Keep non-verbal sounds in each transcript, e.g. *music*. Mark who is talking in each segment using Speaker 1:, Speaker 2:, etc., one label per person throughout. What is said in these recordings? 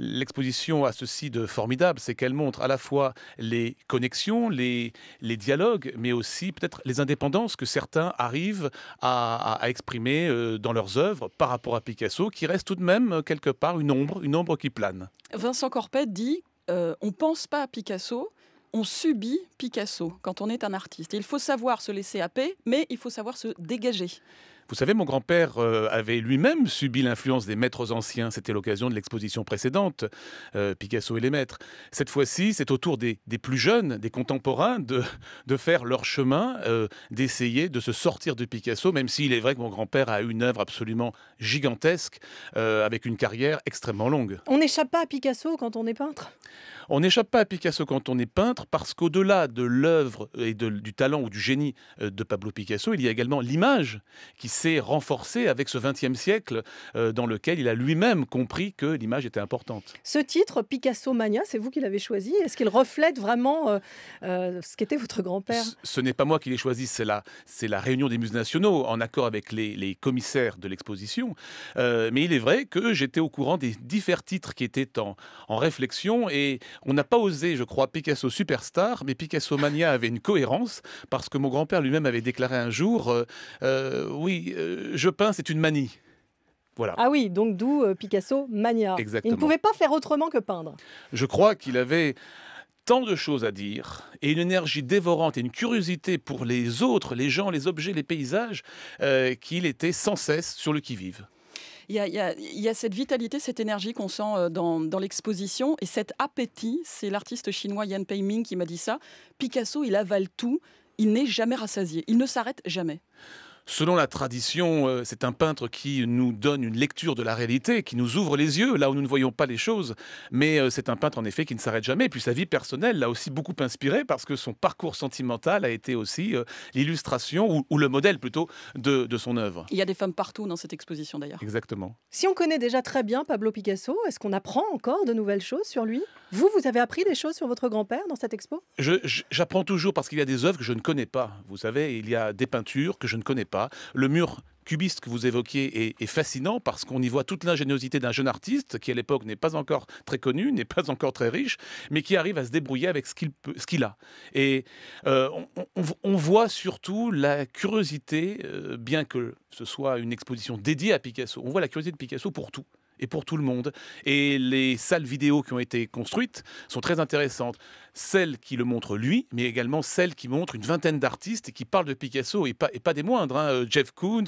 Speaker 1: L'exposition a ceci de formidable, c'est qu'elle montre à la fois les connexions, les, dialogues, mais aussi peut-être les indépendances que certains arrivent à, exprimer euh, dans leurs œuvres par rapport à Picasso, qui reste tout de même euh, quelque part une ombre, une ombre qui plane.
Speaker 2: Vincent Corpet dit on euh, on pense pas à Picasso, on subit Picasso quand on est un artiste. il faut savoir se laisser happer, mais il faut savoir se dégager.
Speaker 1: Vous savez, mon grand-père euh, avait lui-même subi l'influence des maîtres anciens. C'était l'occasion de l'exposition précédente, euh, Picasso et les maîtres. Cette fois-ci, c'est au tour des, plus jeunes, des contemporains, de, de faire leur chemin, euh, d'essayer de se sortir de Picasso, même s'il est vrai que mon grand-père a une œuvre absolument gigantesque, avec une carrière extrêmement longue.
Speaker 3: On n'échappe pas à Picasso quand on est peintre
Speaker 1: On n'échappe pas à Picasso quand on est peintre, parce qu'au-delà de l'œuvre et du talent ou du génie de Pablo Picasso, il y a également l'image qui s'est renforcé avec ce 20e siècle euh, dans lequel il a lui-même compris que l'image était importante.
Speaker 3: Ce titre, Picasso Mania, c'est vous qui l'avez choisi. Est-ce qu'il reflète vraiment euh, euh, ce qu'était votre grand-père
Speaker 1: Ce, n'est pas moi qui l'ai choisi, c'est la, c'est la réunion des muses nationaux en accord avec les, commissaires de l'exposition. mais il est vrai que j'étais au courant des différents titres qui étaient en, en réflexion et on n'a pas osé, je crois, Picasso Superstar, mais Picasso Mania avait une cohérence parce que mon grand-père lui-même avait déclaré un jour, oui, euh, je peins, c'est une manie. Voilà.
Speaker 3: Ah oui, donc d'où euh, Picasso mania. Il ne pouvait pas faire autrement que peindre.
Speaker 1: Je crois qu'il avait tant de choses à dire et une énergie dévorante et une curiosité pour les autres, les gens, les objets, les paysages, euh, qu'il était sans cesse sur le qui-vive.
Speaker 2: Il y, a, cette vitalité, cette énergie qu'on sent dans, dans l'exposition et cet appétit. C'est l'artiste chinois Yan Peiming qui m'a dit ça. Picasso, il avale tout, il n'est jamais rassasié, il ne s'arrête jamais.
Speaker 1: Selon la tradition, euh, c'est un peintre qui nous donne une lecture de la réalité, qui nous ouvre les yeux là où nous ne voyons pas les choses. Mais euh, c'est un peintre en effet qui ne s'arrête jamais. Et puis sa vie personnelle l'a aussi beaucoup inspiré parce que son parcours sentimental a été aussi euh, l'illustration ou, le modèle plutôt de, de son œuvre.
Speaker 3: Il y a des
Speaker 2: femmes partout dans cette exposition d'ailleurs.
Speaker 1: Exactement.
Speaker 3: Si on connaît déjà très bien Pablo Picasso, est-ce qu'on apprend encore de nouvelles choses sur lui vous, vous avez appris des choses sur votre grand-père dans cette expo
Speaker 1: J'apprends toujours parce qu'il y a des œuvres que je ne connais pas. Vous savez, il y a des peintures que je ne connais pas. Le mur cubiste que vous évoquiez est, fascinant parce qu'on y voit toute l'ingéniosité d'un jeune artiste qui à l'époque n'est pas encore très connu, *laughs* n'est pas encore très riche, mais qui arrive à se débrouiller avec ce qu'il a. Et euh, on, voit surtout la curiosité, euh, bien que ce soit une exposition dédiée à Picasso, on voit la curiosité de Picasso pour tout et pour tout le monde. Et les salles vidéo qui ont été construites sont très intéressantes. Celles qui le montrent lui, mais également celles qui montrent une vingtaine d'artistes qui parlent de Picasso, et pas, des moindres, hein. euh, Jeff Koons,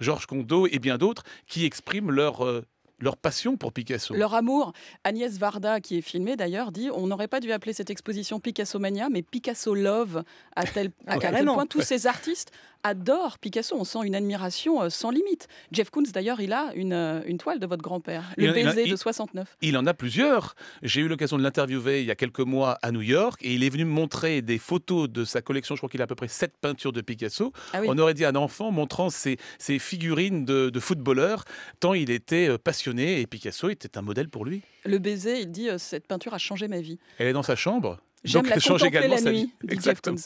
Speaker 1: Georges Condo et bien d'autres, qui expriment leur euh, leur passion pour Picasso. Leur
Speaker 2: amour. Agnès Varda, qui est filmée d'ailleurs, dit on n'aurait pas dû appeler cette exposition Picasso Mania, mais Picasso Love, à tel, *laughs* ah, point tous ces artistes adorent Picasso. On sent une admiration euh, sans limite. Jeff Koons, d'ailleurs, il a une, euh, une toile de votre grand-père, le baiser de 69.
Speaker 1: Il en a plusieurs. J'ai eu l'occasion de l'interviewer il y a quelques mois à New York et il est venu me montrer des photos de sa collection. Je crois qu'il a à peu près sept peintures de Picasso. Ah on aurait dit un enfant montrant ses, ses figurines de, de footballeurs, tant il était euh, passionné et Picasso était un modèle pour lui.
Speaker 2: Le baiser, il dit euh, cette peinture a changé
Speaker 3: ma vie.
Speaker 1: Elle est dans sa chambre. J'aime Donc, la change également sa vie. Exactement.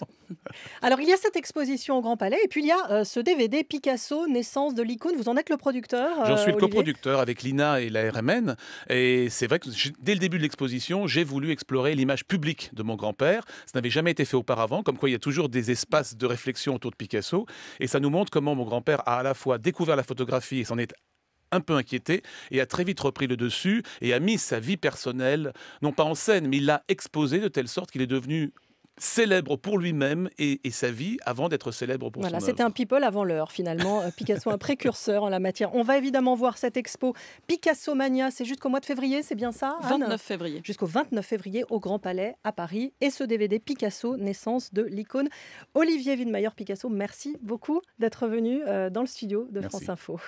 Speaker 3: *laughs* Alors il y a cette exposition au Grand Palais et puis il y a euh, ce DVD Picasso, naissance de l'icône. Vous en êtes le producteur J'en suis le euh,
Speaker 1: coproducteur avec l'INA et la RMN. Et c'est vrai que dès le début de l'exposition, j'ai voulu explorer l'image publique de mon grand-père. ce n'avait jamais été fait auparavant, comme quoi il y a toujours des espaces de réflexion autour de Picasso. Et ça nous montre comment mon grand-père a à la fois découvert la photographie et s'en est un peu inquiété et a très vite repris le dessus et a mis sa vie personnelle, non pas en scène, mais il l'a exposée de telle sorte qu'il est devenu célèbre pour lui-même et, sa vie avant d'être célèbre pour voilà, C'était
Speaker 3: un people avant l'heure finalement. Euh, Picasso un précurseur en la matière. On va évidemment voir cette expo Picasso Mania. C'est jusqu'au mois de février, c'est bien ça Anne 29 février. Jusqu'au 29 février au Grand Palais à Paris. Et ce DVD Picasso, naissance de l'icône Olivier Wiedemeyer, Picasso. Merci beaucoup d'être venu euh, dans le studio de France Info.